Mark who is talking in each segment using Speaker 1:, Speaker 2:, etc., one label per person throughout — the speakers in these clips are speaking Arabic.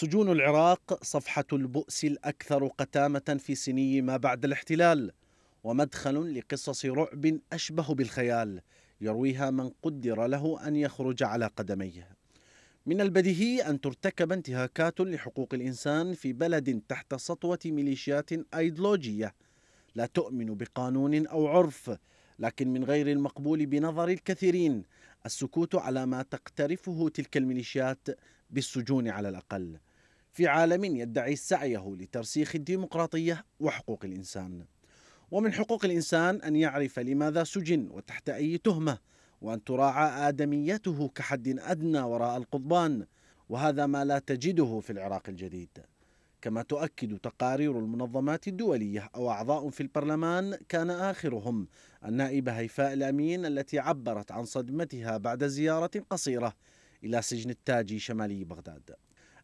Speaker 1: سجون العراق صفحة البؤس الأكثر قتامة في سني ما بعد الاحتلال ومدخل لقصص رعب أشبه بالخيال يرويها من قدر له أن يخرج على قدميه من البديهي أن ترتكب انتهاكات لحقوق الإنسان في بلد تحت سطوة ميليشيات أيديولوجية لا تؤمن بقانون أو عرف لكن من غير المقبول بنظر الكثيرين السكوت على ما تقترفه تلك الميليشيات بالسجون على الأقل في عالم يدعي سعيه لترسيخ الديمقراطيه وحقوق الانسان. ومن حقوق الانسان ان يعرف لماذا سجن وتحت اي تهمه، وان تراعى ادميته كحد ادنى وراء القضبان، وهذا ما لا تجده في العراق الجديد. كما تؤكد تقارير المنظمات الدوليه او اعضاء في البرلمان كان اخرهم النائبه هيفاء الامين التي عبرت عن صدمتها بعد زياره قصيره الى سجن التاجي شمالي بغداد.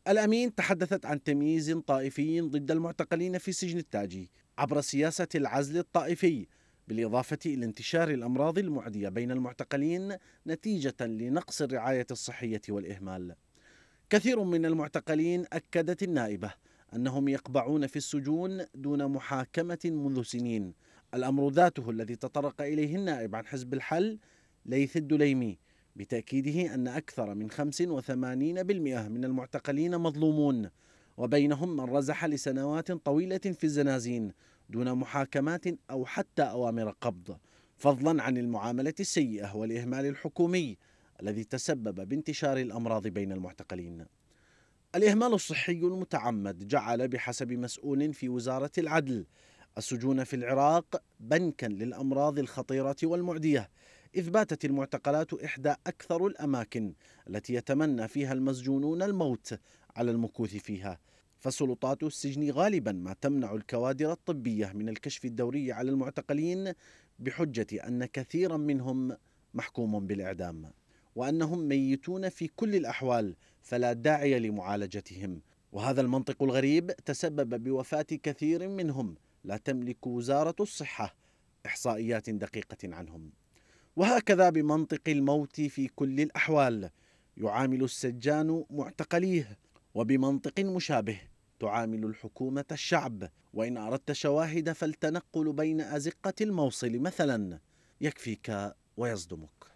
Speaker 1: الأمين تحدثت عن تمييز طائفي ضد المعتقلين في سجن التاجي عبر سياسة العزل الطائفي بالإضافة إلى انتشار الأمراض المعدية بين المعتقلين نتيجة لنقص الرعاية الصحية والإهمال كثير من المعتقلين أكدت النائبة أنهم يقبعون في السجون دون محاكمة منذ سنين الأمر ذاته الذي تطرق إليه النائب عن حزب الحل ليث الدليمي بتأكيده أن أكثر من 85% من المعتقلين مظلومون وبينهم من رزح لسنوات طويلة في الزنازين دون محاكمات أو حتى أوامر قبض فضلا عن المعاملة السيئة والإهمال الحكومي الذي تسبب بانتشار الأمراض بين المعتقلين الإهمال الصحي المتعمد جعل بحسب مسؤول في وزارة العدل السجون في العراق بنكا للأمراض الخطيرة والمعدية إذ باتت المعتقلات إحدى أكثر الأماكن التي يتمنى فيها المسجونون الموت على المكوث فيها فسلطات السجن غالبا ما تمنع الكوادر الطبية من الكشف الدوري على المعتقلين بحجة أن كثيرا منهم محكوم بالإعدام وأنهم ميتون في كل الأحوال فلا داعي لمعالجتهم وهذا المنطق الغريب تسبب بوفاة كثير منهم لا تملك وزارة الصحة إحصائيات دقيقة عنهم وهكذا بمنطق الموت في كل الأحوال يعامل السجان معتقليه وبمنطق مشابه تعامل الحكومة الشعب وإن أردت شواهد فالتنقل بين أزقة الموصل مثلا يكفيك ويصدمك